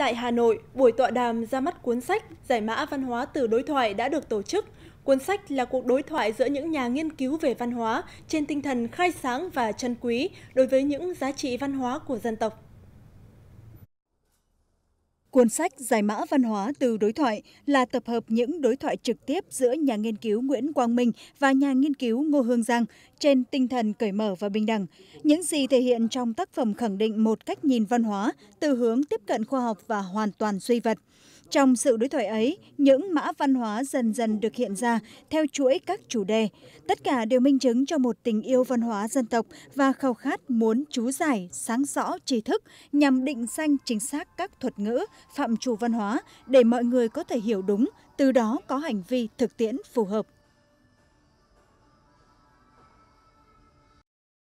Tại Hà Nội, buổi tọa đàm ra mắt cuốn sách Giải mã văn hóa từ đối thoại đã được tổ chức. Cuốn sách là cuộc đối thoại giữa những nhà nghiên cứu về văn hóa trên tinh thần khai sáng và trân quý đối với những giá trị văn hóa của dân tộc. Cuốn sách Giải mã văn hóa từ đối thoại là tập hợp những đối thoại trực tiếp giữa nhà nghiên cứu Nguyễn Quang Minh và nhà nghiên cứu Ngô Hương Giang trên tinh thần cởi mở và bình đẳng. Những gì thể hiện trong tác phẩm khẳng định một cách nhìn văn hóa từ hướng tiếp cận khoa học và hoàn toàn duy vật. Trong sự đối thoại ấy, những mã văn hóa dần dần được hiện ra theo chuỗi các chủ đề. Tất cả đều minh chứng cho một tình yêu văn hóa dân tộc và khao khát muốn chú giải, sáng rõ tri thức nhằm định danh chính xác các thuật ngữ, phạm trù văn hóa để mọi người có thể hiểu đúng từ đó có hành vi thực tiễn phù hợp